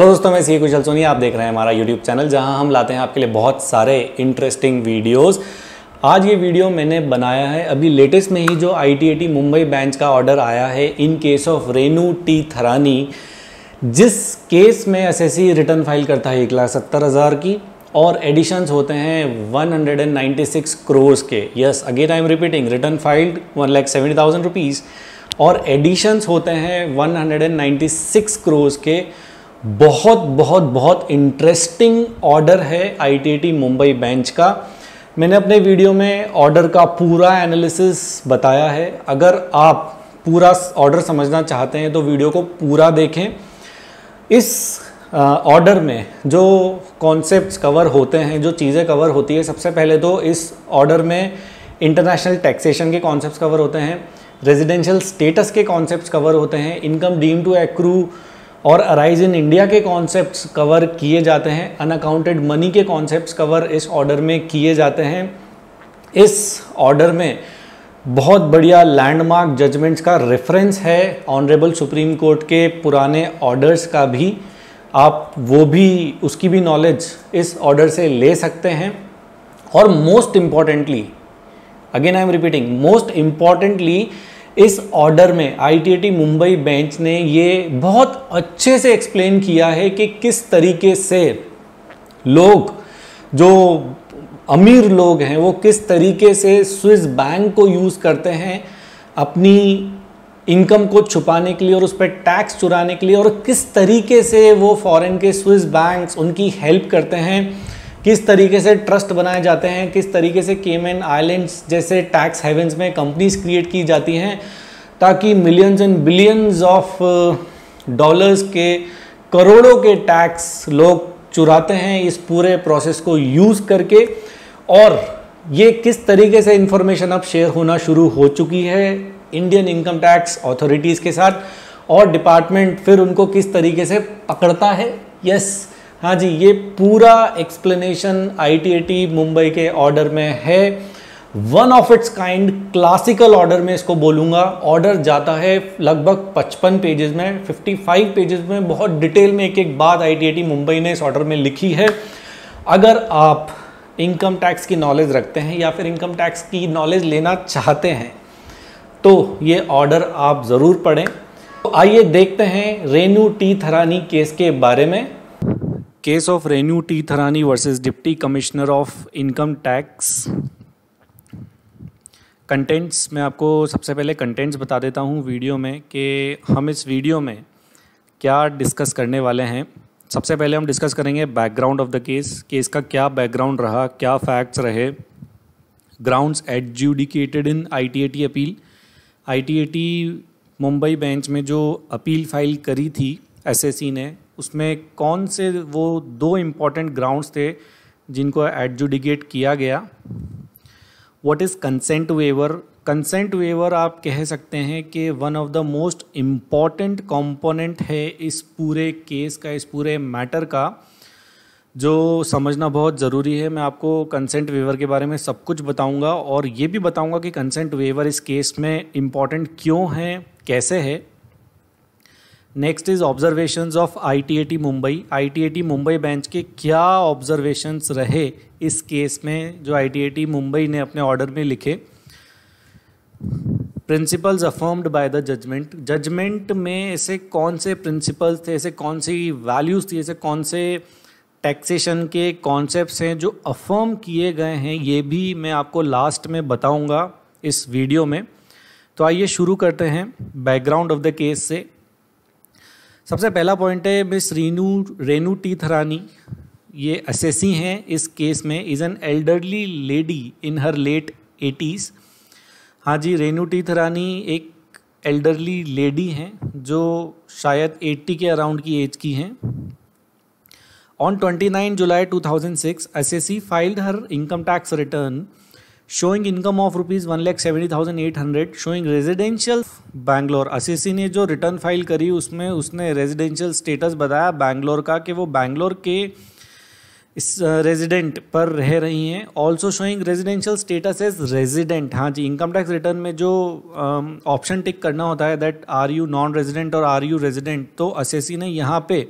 Hello दोस्तों मैं सी कुशल सोनी आप देख रहे हैं हमारा यूट्यूब चैनल जहां हम लाते हैं आपके लिए बहुत सारे इंटरेस्टिंग वीडियोस आज ये वीडियो मैंने बनाया है अभी लेटेस्ट में ही जो आई मुंबई बेंच का ऑर्डर आया है in case of Renu T Tharani जिस केस में एस रिटर्न फाइल करता है एक लाख सत्तर हज़ार की और एडिशंस होते हैं 196 करोड़ के yes again I am repeating return filed one lakh seventy thousand rupees और एडिशंस होते हैं 196 करोड़ के बहुत बहुत बहुत इंटरेस्टिंग ऑर्डर है आईटीटी मुंबई बेंच का मैंने अपने वीडियो में ऑर्डर का पूरा एनालिसिस बताया है अगर आप पूरा ऑर्डर समझना चाहते हैं तो वीडियो को पूरा देखें इस ऑर्डर में जो कॉन्सेप्ट्स कवर होते हैं जो चीज़ें कवर होती है सबसे पहले तो इस ऑर्डर में इंटरनेशनल टैक्सेशन के कॉन्सेप्ट्स कवर होते हैं रेजिडेंशियल स्टेटस के कॉन्सेप्ट्स कवर होते हैं इनकम डीम टू एक्रू और अराइज इन इंडिया के कॉन्सेप्ट कवर किए जाते हैं अनअकाउंटेड मनी के कॉन्सेप्ट कवर इस ऑर्डर में किए जाते हैं इस ऑर्डर में बहुत बढ़िया लैंडमार्क जजमेंट्स का रेफरेंस है ऑनरेबल सुप्रीम कोर्ट के पुराने ऑर्डर्स का भी आप वो भी उसकी भी नॉलेज इस ऑर्डर से ले सकते हैं और most importantly again I am repeating most importantly इस ऑर्डर में आईटीआईटी मुंबई बेंच ने ये बहुत अच्छे से एक्सप्लेन किया है कि किस तरीके से लोग जो अमीर लोग हैं वो किस तरीके से स्विस बैंक को यूज़ करते हैं अपनी इनकम को छुपाने के लिए और उस पर टैक्स चुराने के लिए और किस तरीके से वो फॉरेन के स्विस बैंक्स उनकी हेल्प करते हैं किस तरीके से ट्रस्ट बनाए जाते हैं किस तरीके से केमैन आइलैंड्स जैसे टैक्स हेवेंस में कंपनीज क्रिएट की जाती हैं ताकि millions and billions of dollars के करोड़ों के टैक्स लोग चुराते हैं इस पूरे प्रोसेस को यूज़ करके और ये किस तरीके से इन्फॉर्मेशन अब शेयर होना शुरू हो चुकी है इंडियन इनकम टैक्स अथॉरिटीज़ के साथ और डिपार्टमेंट फिर उनको किस तरीके से पकड़ता है यस हाँ जी ये पूरा एक्सप्लेनेशन आईटीएटी मुंबई के ऑर्डर में है one of its kind classical order में इसको बोलूँगा ऑर्डर जाता है लगभग 55 पेजेस में 55 पेजेस में बहुत डिटेल में एक एक बात आईटीआईटी मुंबई ने इस ऑर्डर में लिखी है अगर आप इनकम टैक्स की नॉलेज रखते हैं या फिर इनकम टैक्स की नॉलेज लेना चाहते हैं तो ये ऑर्डर आप ज़रूर पढ़ें तो आइए देखते हैं रेनू टी थरानी केस के बारे में case of Renu T Tharani versus deputy commissioner of income tax contents मैं आपको सबसे पहले कंटेंट्स बता देता हूँ वीडियो में कि हम इस वीडियो में क्या डिस्कस करने वाले हैं सबसे पहले हम डिस्कस करेंगे background of the case case का क्या बैकग्राउंड रहा क्या फैक्ट्स रहे grounds adjudicated in ITAT appeal ITAT Mumbai bench में जो अपील फाइल करी थी एसएससी ने उसमें कौन से वो दो इम्पॉर्टेंट ग्राउंड्स थे जिनको एडजुडिकेट किया गया what is consent waiver consent waiver आप कह सकते हैं कि one of the most important component है इस पूरे केस का इस पूरे मैटर का जो समझना बहुत ज़रूरी है मैं आपको कंसेंट वेवर के बारे में सब कुछ बताऊंगा और ये भी बताऊंगा कि कंसेंट वेवर इस केस में इम्पॉर्टेंट क्यों है कैसे है next is observation of I T T Mumbai I T T Mumbai bench के क्या ऑब्जर्वेशन रहे इस केस में जो आई टी टी मुंबई ने अपने ऑर्डर में लिखे principles affirmed by the judgement judgement में ऐसे कौन से प्रिंसिपल्स थे ऐसे कौन सी वैल्यूज़ थी ऐसे कौन से टैक्सेशन के कॉन्सेप्ट्स हैं जो अफर्म किए गए हैं ये भी मैं आपको लास्ट में बताऊंगा इस वीडियो में तो आइए शुरू करते हैं बैकग्राउंड ऑफ द केस से सबसे पहला पॉइंट है मिस रेनू रेनू टी थरानी ये असेसी हैं इस केस में is an elderly lady in her late eighties हाँ जी रेनू टी थरानी एक एल्डरली लेडी हैं जो शायद एट्टी के अराउंड की एज की हैं on twenty nine July two thousand six S S C filed her income tax return showing income of rupees one lakh seventy thousand eight hundred showing residential Bangalore assessee ने जो return file करी उसमें उसने residential status बताया बैंगलोर का कि वो बैंगलोर के इस रेजिडेंट पर रह रही हैं also showing residential status as resident हाँ जी इनकम टैक्स रिटर्न में जो ऑप्शन टिक करना होता है that are you non resident और आर यू रेजिडेंट तो असेसी ने यहाँ पे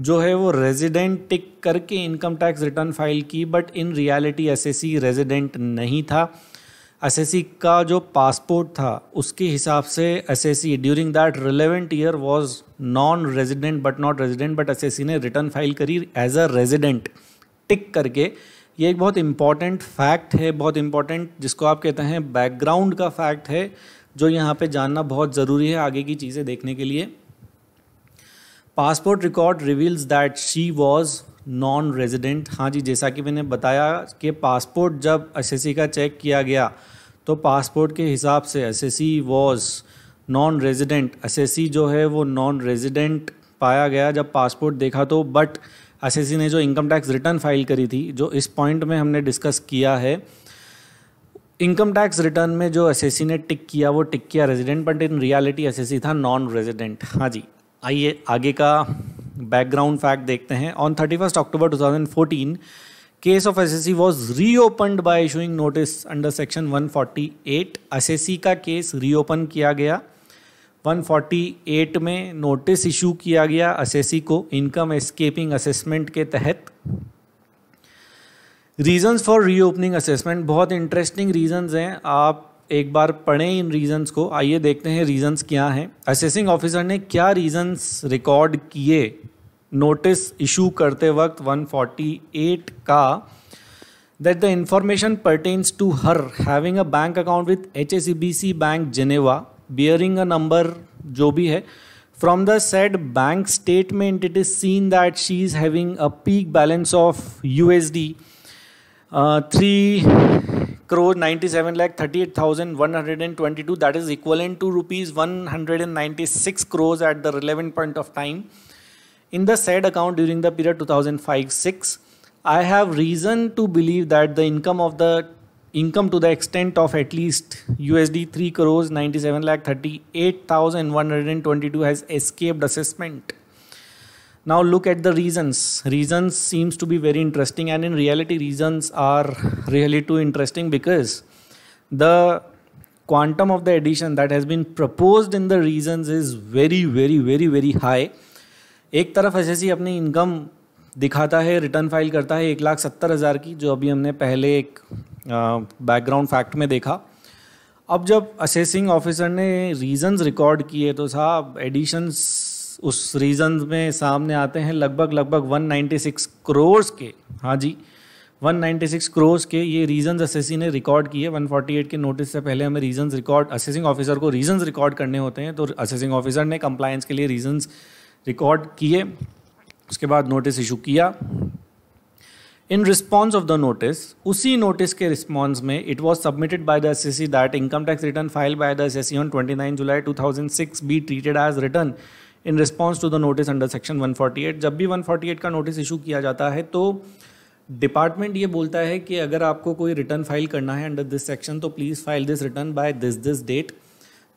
जो है वो रेजिडेंट टिक करके इनकम टैक्स रिटर्न फाइल की but in reality SSC resident नहीं था एसएससी का जो पासपोर्ट था उसके हिसाब से SSC during that relevant year was non resident but not resident but SSC ने रिटर्न फाइल करी एज अ रेजिडेंट टिक करके ये एक बहुत इम्पॉर्टेंट फैक्ट है बहुत इम्पॉर्टेंट जिसको आप कहते हैं बैकग्राउंड का फैक्ट है जो यहाँ पे जानना बहुत ज़रूरी है आगे की चीज़ें देखने के लिए passport record reveals that she was non resident हाँ जी जैसा कि मैंने बताया कि पासपोर्ट जब एस का चेक किया गया तो पासपोर्ट के हिसाब से S S C was non resident S S C जो है वो नॉन रेजिडेंट पाया गया जब पासपोर्ट देखा तो बट एस एस सी ने जो इनकम टैक्स रिटर्न फाइल करी थी जो इस पॉइंट में हमने डिस्कस किया है इनकम टैक्स रिटर्न में जो एस एस सी ने टिक किया वो टिक किया resident but in reality S S C था नॉन रेजिडेंट हाँ जी आइए आगे का बैकग्राउंड फैक्ट देखते हैं on thirty first October two thousand fourteen case of S S C was reopened by issuing notice under section one forty eight S S C का case reopen किया गया one forty eight में notice issue किया गया S S सी को income escaping assessment के तहत reasons for reopening assessment बहुत इंटरेस्टिंग रीजन्स हैं आप एक बार पढ़ें इन रीजंस को आइए देखते हैं रीजंस क्या हैं असेसिंग ऑफिसर ने क्या रीजंस रिकॉर्ड किए नोटिस इशू करते वक्त 148 का that the information pertains to her having a bank account with H B C bank Geneva bearing a number जो भी है from the said bank statement it is seen that she is having a peak balance of U S D three crore 97 lakh 38,122 that is equivalent to rupees 196 crores at the relevant point of time in the said account during the period 2005-6 I have reason to believe that the income of the income to the extent of at least USD 3 crores 97 lakh 38,122 has escaped assessment. now look at the reasons reasons seems to be very interesting and in reality reasons are really too interesting because the quantum of the addition that has been proposed in the reasons is very very very very high एक तरफ S अपनी income दिखाता है return file करता है एक लाख सत्तर हज़ार की जो अभी हमने पहले एक बैकग्राउंड फैक्ट में देखा अब जब असेसिंग ऑफिसर ने रीजंस रिकॉर्ड किए तो साहब एडिशंस उस रीजन में सामने आते हैं लगभग लगभग 196 करोड़ के हाँ जी 196 क्रोर्स के ये रीजन असेसी ने रिकॉर्ड किए 148 के नोटिस से पहले हमें रीजन रिकॉर्ड असेसिंग ऑफिसर को रीजन रिकॉर्ड करने होते हैं तो असेसिंग ऑफिसर ने कंप्लायंस के लिए रीजन रिकॉर्ड किए उसके बाद नोटिस इशू किया in response of the notice उसी नोटिस के रिस्पॉन्स में it was submitted by the S C that income tax return file by the S C on twenty nine July two thousand six be treated as return in response to the notice under section 148 जब भी 148 का notice issue किया जाता है तो department ये बोलता है कि अगर आपको कोई रिटर्न फाइल करना है अंडर दिस सेक्शन तो please file this return by this this date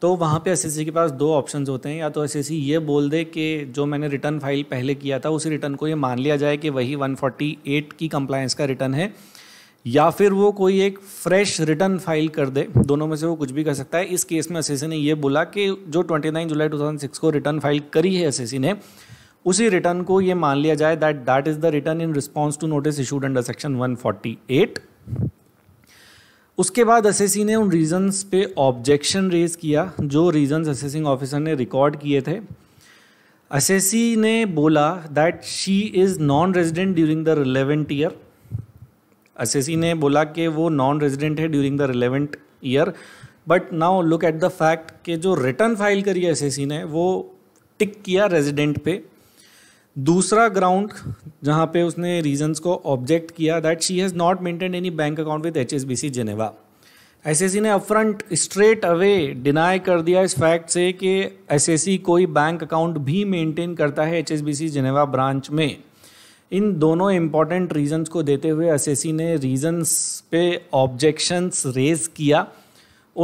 तो वहाँ पे एस के पास दो ऑप्शन होते हैं या तो एस ये बोल दे कि जो मैंने रिटर्न फाइल पहले किया था उसी रिटर्न को ये मान लिया जाए कि वही 148 की कंप्लायंस का रिटर्न है या फिर वो कोई एक फ्रेश रिटर्न फाइल कर दे दोनों में से वो कुछ भी कर सकता है इस केस में एस ने ये बोला कि जो 29 जुलाई 2006 को रिटर्न फाइल करी है एस ने उसी रिटर्न को ये मान लिया जाए that that is the return in response to notice issued under section 148 उसके बाद एस ने उन रीजन्स पे ऑब्जेक्शन रेज किया जो रीजन्स असेसिंग ऑफिसर ने रिकॉर्ड किए थे एस ने बोला that she is non resident during the relevant year assessee ने बोला कि वो नॉन रेजिडेंट है during the relevant year but now look at the fact कि जो रिटर्न फाइल करी है एस ने वो टिक किया रेजिडेंट पे दूसरा ग्राउंड जहाँ पे उसने रीजंस को ऑब्जेक्ट किया that she has not maintain any bank account with H S B C Geneva S ने अपफ्रंट स्ट्रेट अवे डिनाई कर दिया इस फैक्ट से कि एस कोई बैंक अकाउंट भी मेंटेन करता है H S B C Geneva branch में इन दोनों इम्पॉर्टेंट रीजंस को देते हुए एस ने रीजंस पे ऑब्जेक्शंस रेज किया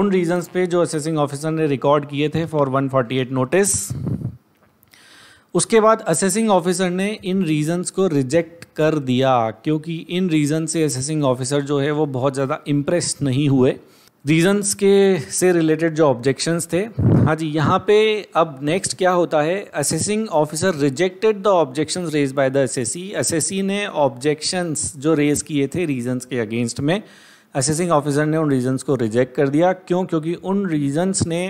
उन रीजंस पे जो असेसिंग ऑफिसर ने रिकॉर्ड किए थे फॉर 148 नोटिस उसके बाद असेसिंग ऑफिसर ने इन रीजंस को रिजेक्ट कर दिया क्योंकि इन रीज़न से असेसिंग ऑफिसर जो है वो बहुत ज़्यादा इम्प्रेस नहीं हुए रीजंस के से रिलेटेड जो ऑब्जेक्शंस थे हाँ जी यहाँ पे अब नेक्स्ट क्या होता है assessing officer rejected the objections raise by the SSC SSC ने ऑब्जेक्शंस जो रेज किए थे रीजंस के अगेंस्ट में असेसिंग ऑफिसर ने उन रीजंस को रिजेक्ट कर दिया क्यों क्योंकि उन रीजंस ने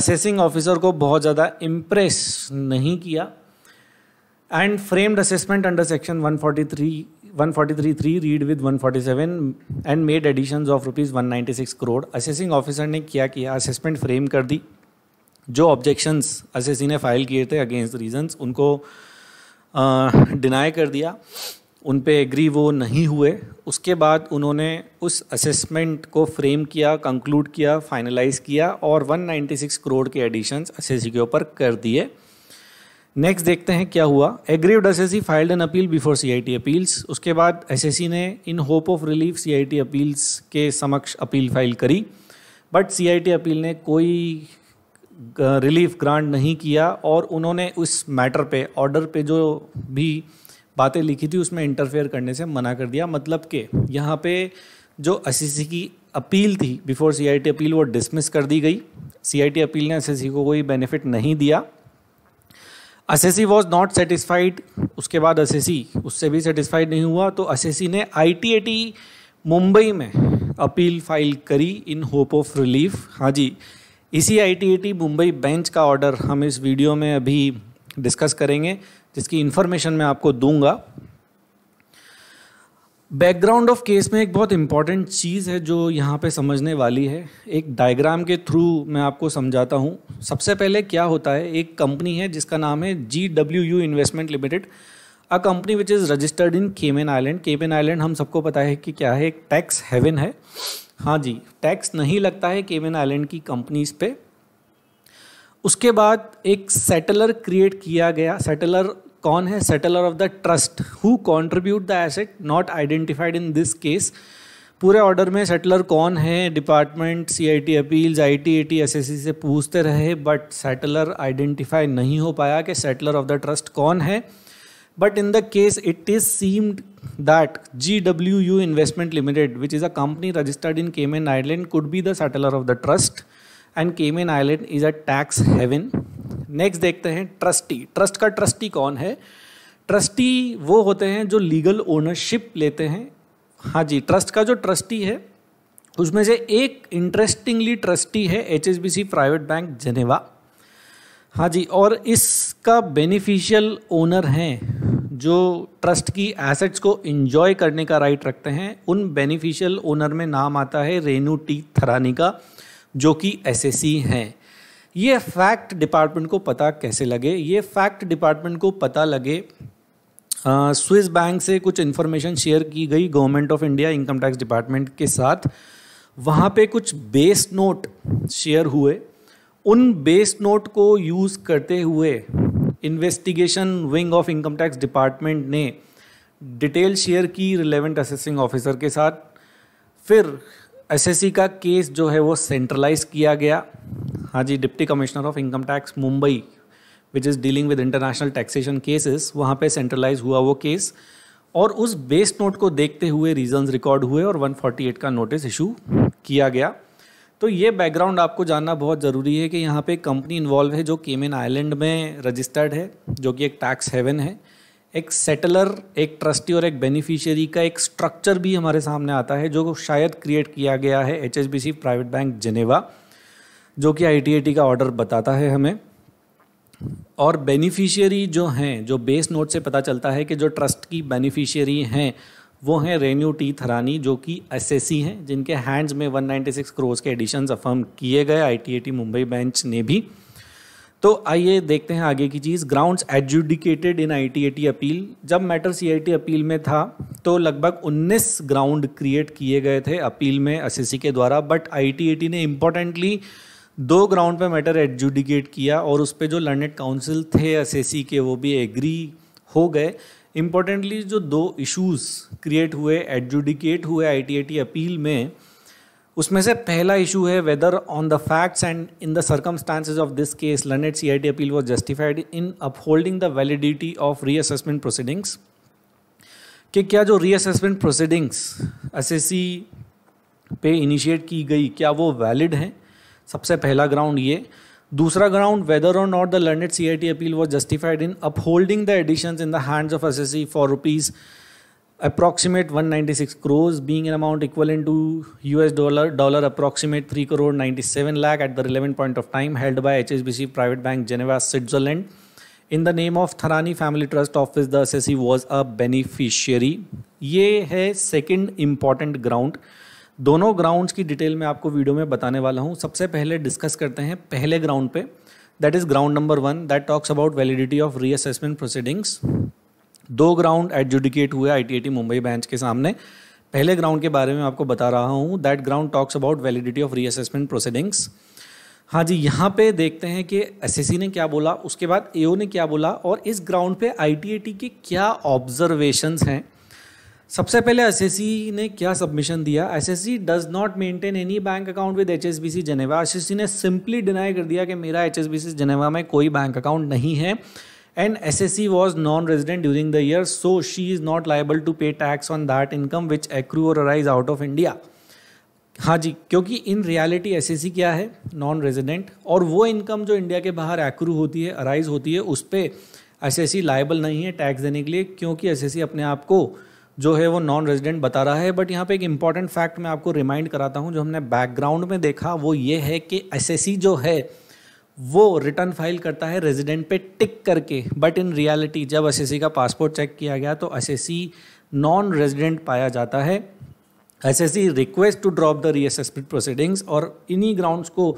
असेसिंग ऑफिसर को बहुत ज़्यादा इम्प्रेस नहीं किया and framed assessment under section 143 one three three read with one forty seven and made addition of rupees one ninety six crore assessing officer ने क्या किया असेसमेंट फ्रेम कर दी जो ऑब्जेक्शंस असेसी ने फाइल किए थे अगेंस्ट रीजंस उनको डिनाई कर दिया उन पर एग्री वो नहीं हुए उसके बाद उन्होंने उस असेसमेंट को फ्रेम किया कंक्लूड किया फाइनलाइज किया और 196 करोड़ के एडिशंस असेसी के ऊपर कर दिए नेक्स्ट देखते हैं क्या हुआ aggrieved C filed an appeal before CIT appeals उसके बाद एसएससी ने in hope of relief CIT appeals के समक्ष अपील फाइल करी बट सीआईटी अपील ने कोई रिलीफ ग्रांट नहीं किया और उन्होंने उस मैटर पे ऑर्डर पे जो भी बातें लिखी थी उसमें इंटरफेयर करने से मना कर दिया मतलब कि यहाँ पे जो एस की अपील थी बिफोर टी अपील वो डिसमिस कर दी गई टी अपील ने एस को कोई बेनिफिट नहीं दिया असेसी वॉज नॉट सेटिस्फाइड उसके बाद असेसी उससे भी सेटिस्फाइड नहीं हुआ तो असेसी ने आई मुंबई में अपील फाइल करी इन होप ऑफ रिलीफ हाँ जी इसी आई मुंबई बेंच का ऑर्डर हम इस वीडियो में अभी डिस्कस करेंगे जिसकी इन्फॉर्मेशन मैं आपको दूंगा बैकग्राउंड ऑफ केस में एक बहुत इंपॉर्टेंट चीज़ है जो यहाँ पे समझने वाली है एक डायग्राम के थ्रू मैं आपको समझाता हूँ सबसे पहले क्या होता है एक कंपनी है जिसका नाम है G W U investment limited a company which is registered in Cayman Island Cayman Island हम सबको पता है कि क्या है एक टैक्स हेवन है हाँ जी टैक्स नहीं लगता है केमेन आइलैंड की कंपनीज पे उसके बाद एक सेटलर क्रिएट किया गया सेटलर कौन है settler of the trust who contribute the asset not identified in this case पूरे ऑर्डर में सेटलर कौन है department C I T appeals I T A T S S C से पूछते रहे बट सेटलर आइडेंटिफाई नहीं हो पाया कि सेटलर ऑफ द ट्रस्ट कौन है but in the case it is seemed that G W U investment limited which is a company registered in Cayman Island could be the settler of the trust and Cayman Island is a tax haven next देखते हैं trustee trust का trustee कौन है trustee वो होते हैं जो legal ownership लेते हैं हाँ जी ट्रस्ट का जो ट्रस्टी है उसमें से एक इंटरेस्टिंगली ट्रस्टी है एच प्राइवेट बैंक जनेवा हाँ जी और इसका बेनिफिशियल ओनर हैं जो ट्रस्ट की एसेट्स को इंजॉय करने का राइट रखते हैं उन बेनिफिशियल ओनर में नाम आता है रेनू टी थरानी का जो कि एसएससी हैं ये फैक्ट डिपार्टमेंट को पता कैसे लगे ये फैक्ट डिपार्टमेंट को पता लगे स्विस बैंक से कुछ इन्फॉर्मेशन शेयर की गई government of India income tax department के साथ वहाँ पे कुछ बेस नोट शेयर हुए उन बेस नोट को यूज़ करते हुए investigation wing of income tax department ने डिटेल शेयर की रिलेवेंट असेसिंग ऑफिसर के साथ फिर एसएससी का केस जो है वो सेंट्रलाइज किया गया हाँ जी deputy commissioner of income tax Mumbai which is dealing with international taxation cases वहाँ पे सेंट्रलाइज हुआ वो केस और उस बेस नोट को देखते हुए रीजंस रिकॉर्ड हुए और 148 का नोटिस इशू किया गया तो ये बैकग्राउंड आपको जानना बहुत ज़रूरी है कि यहाँ पे कंपनी इन्वॉल्व है जो केमेन आइलैंड में रजिस्टर्ड है जो कि एक टैक्स हेवन है एक सेटलर एक ट्रस्टी और एक बेनिफिशियरी का एक स्ट्रक्चर भी हमारे सामने आता है जो शायद क्रिएट किया गया है एच प्राइवेट बैंक जिनेवा जो कि आई का ऑर्डर बताता है हमें और बेनिफिशियरी जो हैं जो बेस नोट से पता चलता है कि जो ट्रस्ट की बेनिफिशियरी हैं वो हैं रेन्यू टी थरानी जो कि एस हैं जिनके हैंड्स में 196 क्रोज के एडिशन अफर्म किए गए आईटीएटी मुंबई बेंच ने भी तो आइए देखते हैं आगे की चीज़ grounds adjudicated in ITAT appeal जब मैटर सीआईटी अपील में था तो लगभग 19 ग्राउंड क्रिएट किए गए थे अपील में एस के द्वारा बट आई ने इम्पोर्टेंटली दो ग्राउंड पे मैटर एडजुडिकेट किया और उस पर जो लर्नेड काउंसिल थे एस के वो भी एग्री हो गए इम्पॉर्टेंटली जो दो इश्यूज़ क्रिएट हुए एडजुडिकेट हुए आई अपील में उसमें से पहला इशू है whether on the facts and in the circumstances of this case learned C I T appeal was justified in upholding the validity of reassessment proceedings कि क्या जो रीअसेसमेंट प्रोसीडिंग्स एस पे initiate की गई क्या वो वैलिड हैं सबसे पहला ग्राउंड ये दूसरा ग्राउंड वेदर और not the learned C I T appeal was justified in upholding the addition in the hands of S S C for rupees approximate one ninety six crores being an amount equal in to U S dollar dollar approximate three crore ninety seven lakh at the relevant point of time held by H S B C private bank Geneva Switzerland in the name of Tharani family trust office the S S C was a beneficiary ये है second important ground दोनों grounds की detail में आपको video में बताने वाला हूँ सबसे पहले डिस्कस करते हैं पहले ग्राउंड पे that is ground number one that talks about validity of reassessment proceedings दो ग्राउंड एडजुडिकेट हुए आई मुंबई बेंच के सामने पहले ग्राउंड के बारे में आपको बता रहा हूँ that ground talks about validity of reassessment proceedings हाँ जी यहाँ पे देखते हैं कि एस ने क्या बोला उसके बाद ए ने क्या बोला और इस ग्राउंड पे आई के क्या ऑब्जर्वेशंस हैं सबसे पहले एस ने क्या सबमिशन दिया S S does not maintain any bank account with H S B C Geneva S ने सिंपली डिनाई कर दिया कि मेरा H S B C Geneva में कोई बैंक अकाउंट नहीं है and S S C was non resident during the year so she is not liable to pay tax on that income which accrue और arise out of India हाँ जी क्योंकि in reality S S C क्या है non resident और वो income जो India के बाहर एक्रू होती है अराइज होती है उस पर एस एस सी लाइबल नहीं है टैक्स देने के लिए क्योंकि एस एस सी अपने आप को जो है वो नॉन रेजिडेंट बता रहा है बट यहाँ पे एक इम्पॉर्टेंट फैक्ट मैं आपको रिमाइंड कराता हूँ जो हमने बैकग्राउंड में देखा वो ये है कि एस जो है वो रिटर्न फाइल करता है रेजिडेंट पे टिक करके बट इन रियलिटी जब एस का पासपोर्ट चेक किया गया तो एस नॉन रेजिडेंट पाया जाता है S request to drop the reassessment proceedings और इन्हीं ग्राउंड्स को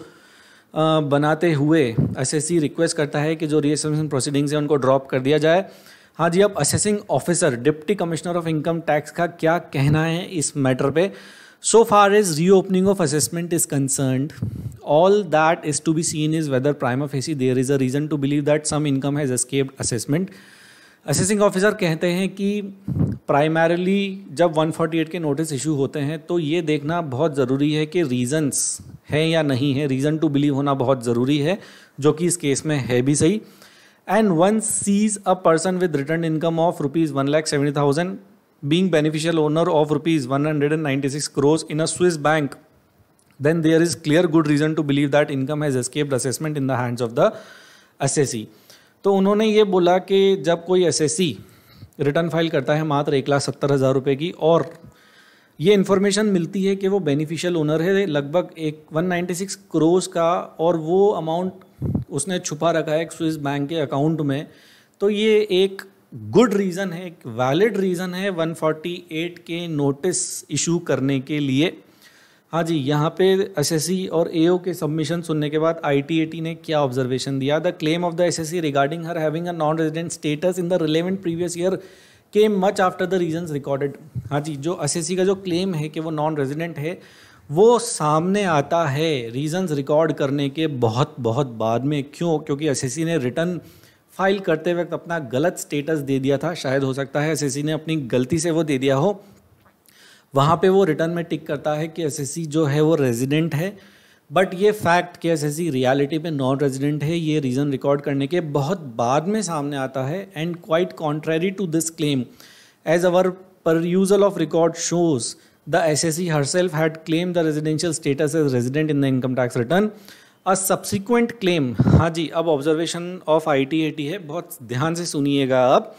बनाते हुए एस रिक्वेस्ट करता है कि जो रीअसेसमेंट प्रोसीडिंग्स हैं उनको ड्रॉप कर दिया जाए हाँ जी अब assessing officer deputy commissioner of income tax का क्या कहना है इस मैटर पे so far is reopening of assessment is concerned all that is to be seen is whether prime of AC there is a reason to believe that some income has escaped assessment assessing officer कहते हैं कि primarily जब 148 के notice issue होते हैं तो ये देखना बहुत ज़रूरी है कि रीजंस हैं या नहीं है रीज़न टू बिलीव होना बहुत ज़रूरी है जो कि इस केस में है भी सही and one sees a person with return income of rupees one lakh seventy thousand being beneficial owner of rupees one hundred and ninety six crores in a Swiss bank then there is clear good reason to believe that income has escape assessment in the hands of the S S C तो उन्होंने ये बोला कि जब कोई S S C return file करता है मात्र एक लाख सत्तर हज़ार रुपये की और ये इन्फॉर्मेशन मिलती है कि वो बेनिफिशियल ओनर है लगभग एक 196 क्रोस का और वो अमाउंट उसने छुपा रखा है एक स्विस बैंक के अकाउंट में तो ये एक गुड रीज़न है एक वैलिड रीज़न है 148 के नोटिस इशू करने के लिए हाँ जी यहाँ पे एस और ए के सबमिशन सुनने के बाद आई ने क्या ऑब्जर्वेशन दिया the claim of the S regarding her having a non resident status in the relevant previous year came much after the reasons recorded हाँ जी जो एस का जो क्लेम है कि वो नॉन रेजिडेंट है वो सामने आता है रीजंस रिकॉर्ड करने के बहुत बहुत बाद में क्यों क्योंकि एस ने रिटर्न फाइल करते वक्त अपना गलत स्टेटस दे दिया था शायद हो सकता है एस ने अपनी गलती से वो दे दिया हो वहाँ पे वो रिटर्न में टिक करता है कि एस जो है वो रेजिडेंट है बट ये फैक्ट के एस रियलिटी में नॉन रेजिडेंट है ये रीज़न रिकॉर्ड करने के बहुत बाद में सामने आता है and quite contrary to this claim as our per usual of record shows the S S C herself had claim the residential status as resident in the income tax return a subsequent claim हाँ जी अब observation of I T A T है बहुत ध्यान से सुनिएगा आप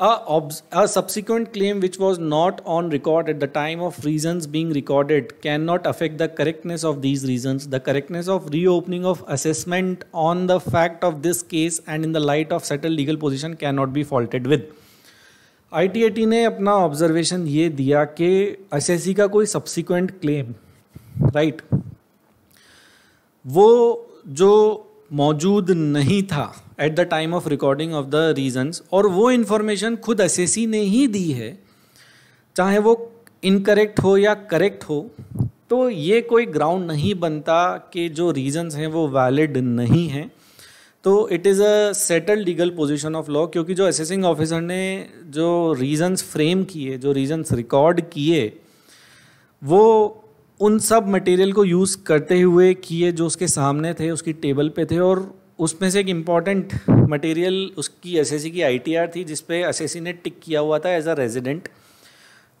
a, a subsequent claim which was not on record at the time of reasons being recorded cannot affect the correctness of these reasons. The correctness of reopening of assessment on the fact of this case and in the light of settled legal position cannot be faulted with. आई ने अपना observation ये दिया कि S का कोई subsequent claim right वो जो मौजूद नहीं था at the time of recording of the reasons और वो इन्फॉर्मेशन खुद एस ने ही दी है चाहे वो इनकरेक्ट हो या करेक्ट हो तो ये कोई ग्राउंड नहीं बनता कि जो रीजंस हैं वो वैलिड नहीं हैं तो it is a settled legal position of law क्योंकि जो असेसिंग ऑफिसर ने जो रीजंस फ्रेम किए जो रीजंस रिकॉर्ड किए वो उन सब मटेरियल को यूज़ करते हुए किए जो उसके सामने थे उसकी टेबल पे थे और उसमें से एक इम्पॉर्टेंट मटेरियल उसकी एस की आई थी जिसपे एस ने टिक किया हुआ था एज अ रेजिडेंट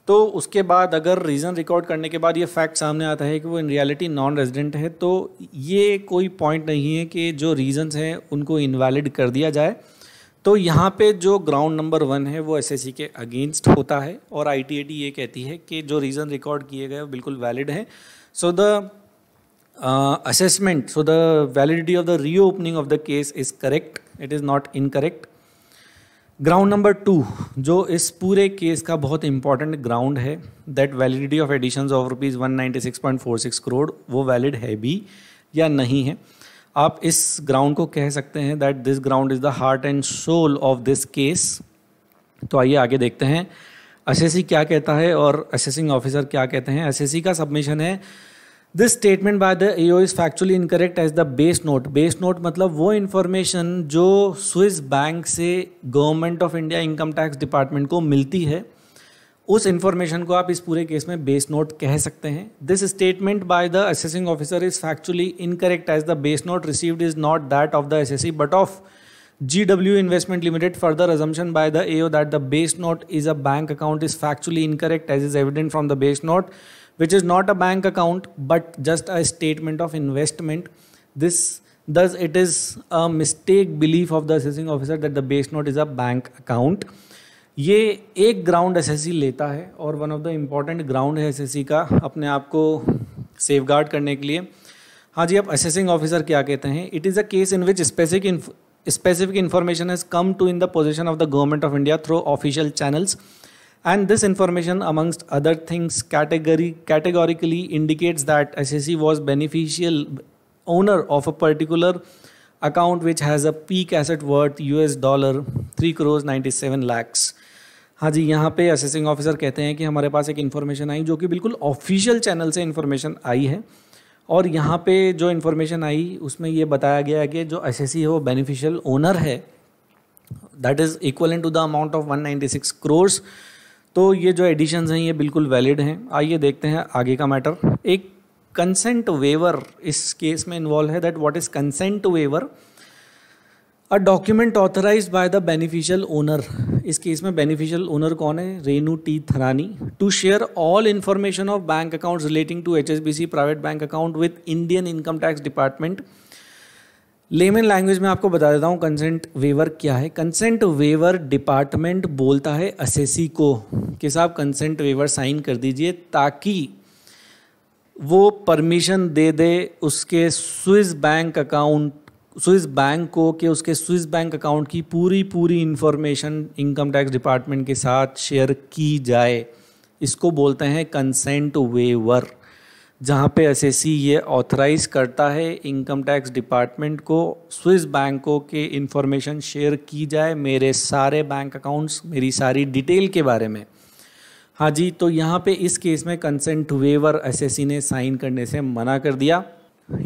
तो उसके बाद अगर रीज़न रिकॉर्ड करने के बाद ये फैक्ट सामने आता है कि वो इन रियलिटी नॉन रेजिडेंट है तो ये कोई पॉइंट नहीं है कि जो रीज़न्स हैं उनको इनवैलिड कर दिया जाए तो यहाँ पे जो ग्राउंड नंबर वन है वो एसएससी के अगेंस्ट होता है और आईटीएटी ये कहती है कि जो रीज़न रिकॉर्ड किए गए वो बिल्कुल वैलिड हैं so the assessment so the validity of the reopening of the case is correct it is not incorrect ground number two जो इस पूरे केस का बहुत इंपॉर्टेंट ग्राउंड है that validity of addition of rupees one ninety six point four six crore वो valid है भी या नहीं है आप इस ग्राउंड को कह सकते हैं that this ground is the heart and soul of this case तो आइए आगे देखते हैं एस क्या कहता है और असेसिंग ऑफिसर क्या कहते हैं एस का सबमिशन है this statement by the EO is factually incorrect as the base note base note मतलब वो इन्फॉर्मेशन जो स्विस बैंक से government of India income tax department को मिलती है उस इन्फॉर्मेशन को आप इस पूरे केस में बेस नोट कह सकते हैं this statement by the assessing officer is factually incorrect as the base note received is not that of the S S C but of G W investment limited further assumption by the AO that the base note is a bank account is factually incorrect as is evident from the base note which is not a bank account but just a statement of investment this does it is a mistake belief of the assessing officer that the base note is a bank account ये एक ground S लेता है और one of the important ground है S का अपने आप को सेफ करने के लिए हाँ जी आप असेसिंग ऑफिसर क्या कहते हैं it is a case in which specific specific information has come to in the position of the government of India through official channels and this information amongst other things category categorically indicates that S S C was beneficial owner of a particular account which has a peak asset worth U S dollar three crores ninety seven lakhs हाँ जी यहाँ पे assessing officer कहते हैं कि हमारे पास एक information आई जो कि बिल्कुल ऑफिशियल चैनल से इन्फॉर्मेशन आई है और यहाँ पे जो इन्फॉर्मेशन आई उसमें ये बताया गया है कि जो एस है वो बेनिफिशियल ओनर है that is equal to the amount of 196 ninety crores तो ये जो एडिशंस हैं ये बिल्कुल वैलिड हैं आइए देखते हैं आगे का मैटर एक कंसेंट वेवर इस केस में इन्वॉल्व है that what is consent waiver a document authorise by the beneficial owner इस केस में बेनिफिशियल ओनर कौन है Renu T Tharani to share all information of bank account relating to H B C private bank account with Indian income tax department layman language में आपको बता देता हूँ consent waiver क्या है कंसेंट वेवर डिपार्टमेंट बोलता है असेसी को कि साहब कंसेंट वेवर साइन कर दीजिए ताकि वो परमिशन दे दे उसके Swiss bank account Swiss bank को कि उसके स्विस बैंक अकाउंट की पूरी पूरी इन्फॉर्मेशन इनकम टैक्स डिपार्टमेंट के साथ शेयर की जाए इसको बोलते हैं कंसेंट वेवर जहाँ पे एस एस ये ऑथराइज करता है इनकम टैक्स डिपार्टमेंट को स्विस बैंकों के इन्फॉर्मेशन शेयर की जाए मेरे सारे बैंक अकाउंट्स मेरी सारी डिटेल के बारे में हाँ जी तो यहाँ पे इस केस में कंसेंट वेवर एस ने साइन करने से मना कर दिया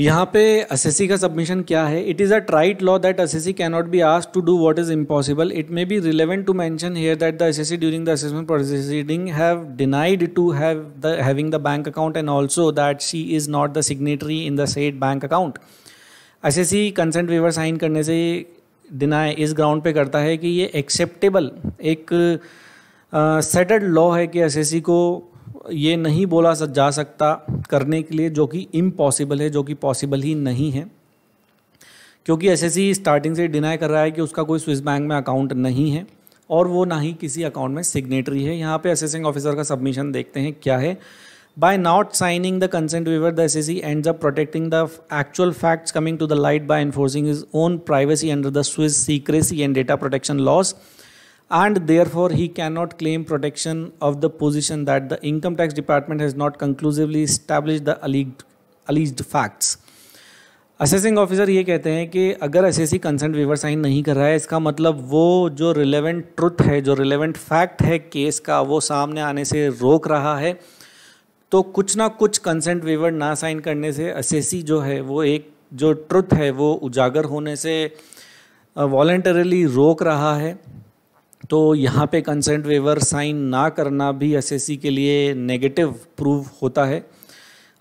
यहाँ पे एस का सबमिशन क्या है it is a trite law that can cannot be ask to do what is impossible it may be relevant to mention here that the S C during the assessment proceeding have denied to have the having the bank account and also that she is not the signatory in the said bank account S C consent waiver sign करने से deny इस ground पे करता है कि ये acceptable एक settled law है कि एस को ये नहीं बोला जा सकता करने के लिए जो कि इम्पॉसिबल है जो कि पॉसिबल ही नहीं है क्योंकि एस एसएससी स्टार्टिंग से डिनाई कर रहा है कि उसका कोई स्विस बैंक में अकाउंट नहीं है और वो ना ही किसी अकाउंट में सिग्नेटरी है यहाँ पे असेसिंग ऑफिसर का सबमिशन देखते हैं क्या है by not signing the consent waiver the S S C end up protecting the actual facts coming to the light by enforcing his own privacy under the Swiss secrecy and data protection laws and therefore he cannot claim protection of the position that the income tax department has not conclusively established the alleged alleged facts assessing officer ये कहते हैं कि अगर S S C consent waiver sign नहीं कर रहा है इसका मतलब वो जो रिलेवेंट ट्रुथ है जो रिलेवेंट फैक्ट है केस का वो सामने आने से रोक रहा है तो कुछ ना कुछ कंसेंट वीवर ना साइन करने से एस एस सी जो है वो एक जो ट्रुथ है वो उजागर होने से वॉल्टरली रोक रहा है तो यहाँ पे कंसेंट वेवर साइन ना करना भी एस के लिए नेगेटिव प्रूव होता है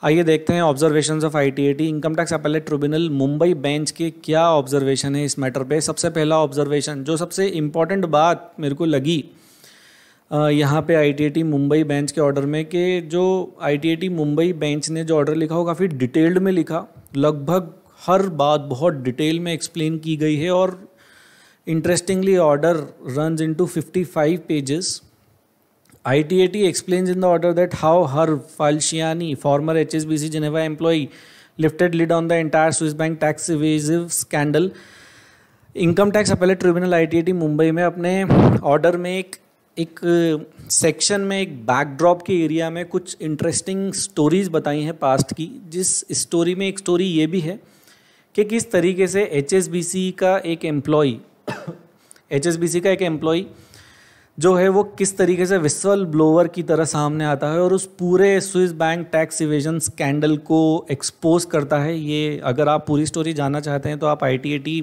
आइए देखते हैं observation of I T income tax appellate tribunal Mumbai bench के क्या ऑब्जर्वेशन है इस मैटर पे सबसे पहला ऑब्जर्वेशन जो सबसे इम्पॉर्टेंट बात मेरे को लगी यहाँ पे आई मुंबई बेंच के ऑर्डर में कि जो आई मुंबई बेंच ने जो ऑर्डर लिखा वो काफ़ी डिटेल्ड में लिखा लगभग हर बात बहुत डिटेल में एक्सप्लेन की गई है और Interestingly, order runs into 55 pages. ITAT explains in the order that how her falshiani former HSBC Geneva employee, lifted lid on the entire Swiss bank tax evasive scandal. income tax appellate tribunal itat mumbai mein apne order mein ek एक section में एक backdrop के area में कुछ interesting stories बताई हैं past की जिस स्टोरी में एक स्टोरी ये भी है कि किस तरीके से एच का एक एम्प्लॉय एच का एक एम्प्लॉई जो है वो किस तरीके से विश्वल ब्लोवर की तरह सामने आता है और उस पूरे Swiss bank tax evasion scandal को एक्सपोज करता है ये अगर आप पूरी स्टोरी जानना चाहते हैं तो आप आई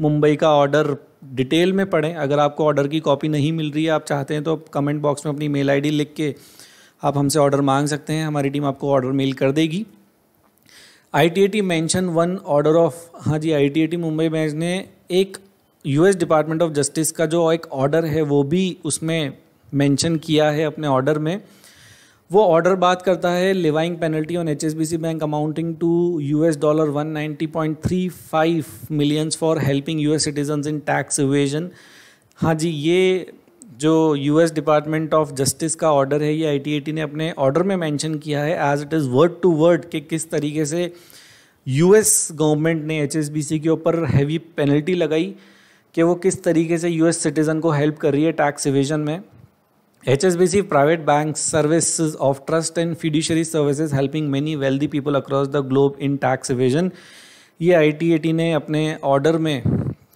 मुंबई का ऑर्डर डिटेल में पढ़ें अगर आपको ऑर्डर की कॉपी नहीं मिल रही है आप चाहते हैं तो कमेंट बॉक्स में अपनी मेल आईडी लिख के आप हमसे ऑर्डर मांग सकते हैं हमारी टीम आपको ऑर्डर मेल कर देगी I T mention one order of हाँ जी आई टी मुंबई बैंक ने एक यूएस डिपार्टमेंट ऑफ जस्टिस का जो एक ऑर्डर है वो भी उसमें मेंशन किया है अपने ऑर्डर में वो ऑर्डर बात करता है levying penalty on H bank amounting to US dollar 190.35 millions for helping US citizen in tax evasion हाँ जी ये जो यूएस डिपार्टमेंट ऑफ जस्टिस का ऑर्डर है ये आई ने अपने ऑर्डर में मेंशन किया है as it is word to word कि किस तरीके से यूएस गवर्नमेंट ने एच के ऊपर हैवी पेनल्टी लगाई कि वो किस तरीके से यूएस सिटीज़न को हेल्प कर रही है टैक्स इवेजन में H S B C private bank service of trust and fiduciary services helping many wealthy people across the globe in tax evasion ये आई टी ए टी ने अपने order में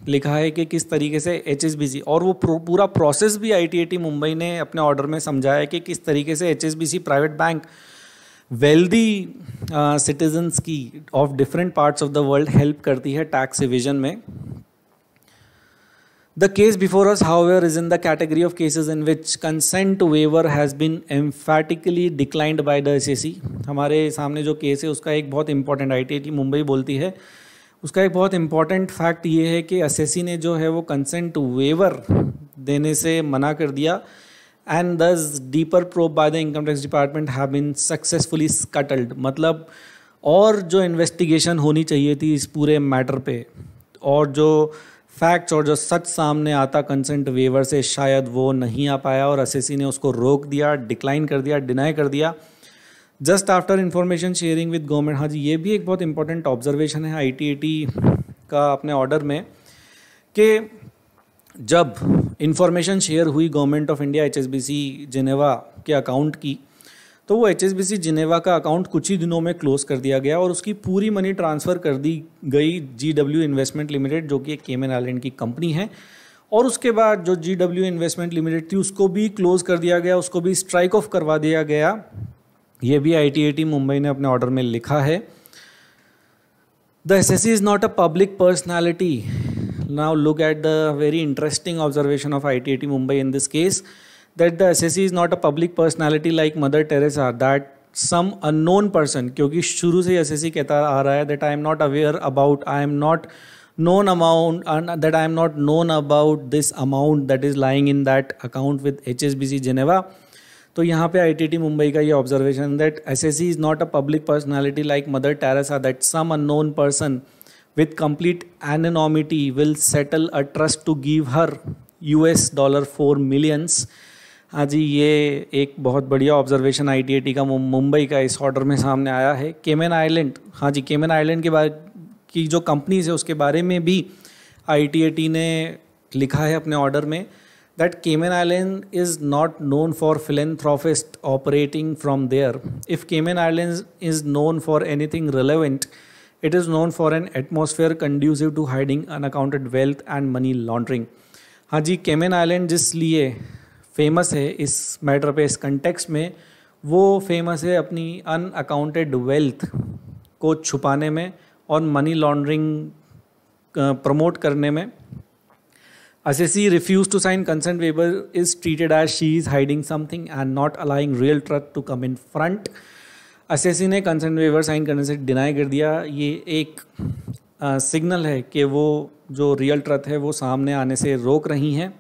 लिखा है कि किस तरीके से एच एस बी सी और वो प्रो, पूरा प्रोसेस भी I T A T Mumbai ने अपने ऑर्डर में समझाया है कि किस तरीके से H S B C private bank wealthy citizens की of different parts of the world help करती है टैक्स इविजन में The case before us, however, is in the category of cases in which consent has waiver has been emphatically declined by the SEC. हमारे सामने जो case है उसका एक बहुत इंपॉर्टेंट आई टी मुंबई बोलती है उसका एक बहुत इंपॉर्टेंट फैक्ट ये है कि एस एस ने जो है वो कंसेंट वेवर देने से मना कर दिया and thus deeper probe by the income tax department have been successfully scuttled मतलब और जो इन्वेस्टिगेशन होनी चाहिए थी इस पूरे मैटर पे और जो फैक्ट्स और जो सच सामने आता कंसेंट वेवर से शायद वो नहीं आ पाया और एस ने उसको रोक दिया डिक्लाइन कर दिया डिनाई कर दिया just after information sharing with government हाँ जी ये भी एक बहुत इंपॉर्टेंट ऑब्जर्वेशन है आई e का अपने ऑर्डर में कि जब इन्फॉर्मेशन शेयर हुई government of India H Geneva के अकाउंट की तो वो एच जिनेवा का अकाउंट कुछ ही दिनों में क्लोज कर दिया गया और उसकी पूरी मनी ट्रांसफ़र कर दी गई जी इन्वेस्टमेंट लिमिटेड जो कि एक केमेन आइलैंड की कंपनी है और उसके बाद जो जी डब्ल्यू इन्वेस्टमेंट लिमिटेड थी उसको भी क्लोज़ कर दिया गया उसको भी स्ट्राइक ऑफ करवा दिया गया ये भी आई टी आई मुंबई ने अपने ऑर्डर में लिखा है the S S is not a public personality now look at the very interesting observation of I T I T Mumbai in this case that the S S C is not a public personality like Mother Teresa that some unknown person क्योंकि शुरू से ही S S सी कहता आ रहा है that I am not aware about I am not known amount that I am not known about this amount that is lying in that account with H S B C Geneva तो यहाँ पर I T T Mumbai का ये observation that S S C is not a public personality like Mother Teresa that some unknown person with complete anonymity will settle a trust to give her U S dollar four millions हाँ जी ये एक बहुत बढ़िया observation ITAT का मुंबई का इस order में सामने आया है केमेन आइलैंड हाँ जी केमेन आइलैंड के बारे की जो कंपनीज है उसके बारे में भी आईटीएटी ने लिखा है अपने ऑर्डर में that Cayman Island is not known for philanthropists operating from there if Cayman Island is known for anything relevant it is known for an atmosphere conducive to hiding unaccounted wealth and money laundering हाँ जी Cayman island जिस लिए famous है इस matter पे इस context में वो फेमस है अपनी अन अकाउंटेड वेल्थ को छुपाने में और मनी लॉन्ड्रिंग प्रमोट करने में S S C refuse to sign consent waiver is treated as she is hiding something and not allowing real truth to come in front S S C ने consent weber sign करने से deny कर दिया ये एक signal है कि वो जो रियल ट्रथ है वो सामने आने से रोक रही हैं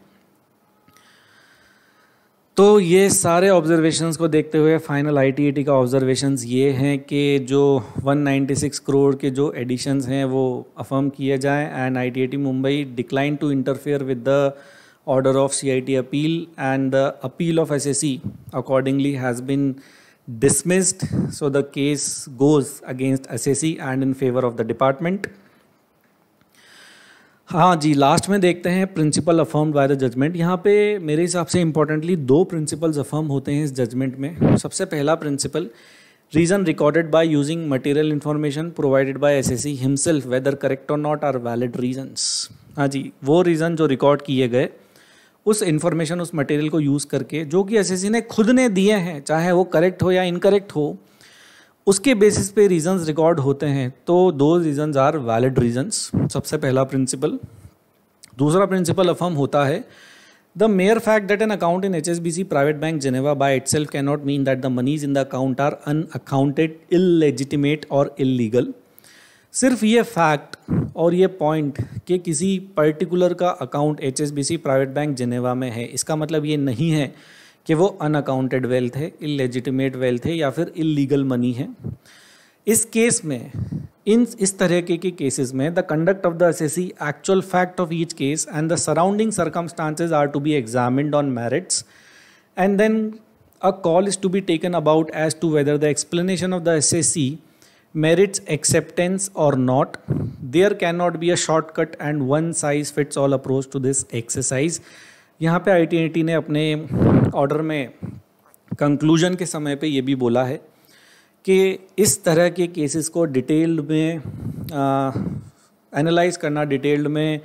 तो ये सारे ऑब्जर्वेशंस को देखते हुए फाइनल आईटीईटी e का ऑब्जर्वेशंस ये हैं कि जो 196 करोड़ के जो एडिशन हैं वो अफर्म किए जाएं and ITAT Mumbai decline to interfere with the order of CIT appeal and the appeal of SSC accordingly has been dismissed so the case goes against SSC and in favour of the department हाँ जी last में देखते हैं principle affirm by the judgement यहाँ पे मेरे हिसाब से इंपॉर्टेंटली दो प्रिंसिपल्स अफर्म होते हैं इस जजमेंट में सबसे पहला principle reason recorded by using material information provided by S S C himself whether correct और नॉट आर वैलिड रीजन्स हाँ जी वो रीज़न जो रिकॉर्ड किए गए उस इन्फॉर्मेशन उस मटेरियल को यूज़ करके जो कि एस एस सी ने खुद ने दिए हैं चाहे वो करेक्ट हो या इनकरेक्ट हो उसके बेसिस पे रीजंस रिकॉर्ड होते हैं तो दो रीजंस आर वैलिड रीजंस सबसे पहला प्रिंसिपल दूसरा प्रिंसिपल अफर्म होता है the mere fact that an account in H S B C private bank Geneva by itself can not mean that the monies in the account are unaccounted illegitimate और illegal सिर्फ ये fact और ये point कि किसी particular का account H S B C private bank Geneva में है इसका मतलब ये नहीं है कि वो अनअकाउंटेड वेल्थ है इलेजिटिमेट वेल्थ है या फिर इलीगल मनी है इस केस में इन इस तरह के, के केसेस में the conduct of the assessee actual fact of each case and the surrounding circumstances are to be examined on merits and then a call is to be taken about as to whether the explanation of the acceptance और not there can not be a short cut and one size fits all approach to this exercise यहाँ पे आई ने अपने order में conclusion के समय पे ये भी बोला है कि इस तरह के केसेस को डिटेल्ड में एनालाइज करना डिटेल्ड में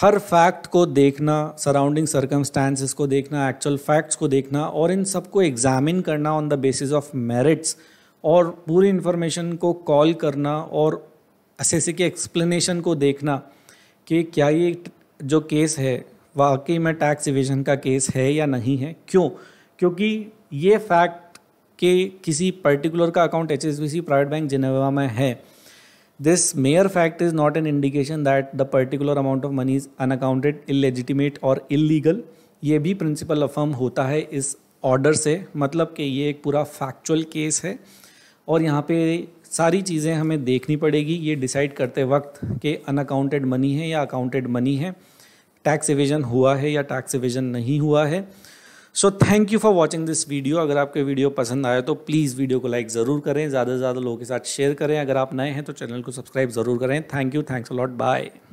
हर फैक्ट को देखना सराउंडिंग सर्कमस्टांसिस को देखना एक्चुअल फैक्ट्स को देखना और इन सबको एग्जामिन करना on the basis of merits और पूरी इन्फॉर्मेशन को कॉल करना और एस के एक्सप्लेनेशन को देखना कि क्या ये जो केस है वाकई में टैक्स इविजन का केस है या नहीं है क्यों क्योंकि ये फैक्ट के किसी पर्टिकुलर का account H private bank Geneva में है this mere fact is not an indication that the particular amount of money is unaccounted illegitimate और इलीगल ये भी प्रिंसिपल अफर्म होता है इस ऑर्डर से मतलब कि ये एक पूरा फैक्चुअल केस है और यहाँ पे सारी चीज़ें हमें देखनी पड़ेगी ये डिसाइड करते वक्त कि अनअकाउंटेड मनी है या अकाउंटेड मनी है टैक्स इविज़न हुआ है या टैक्स इविज़न नहीं हुआ है so thank you for watching this video अगर आपके वीडियो पसंद आया तो प्लीज़ वीडियो को लाइक ज़रूर करें ज़्यादा से ज़्यादा लोगों के साथ शेयर करें अगर आप नए हैं तो चैनल को सब्सक्राइब ज़रूर करें thank you thanks lot bye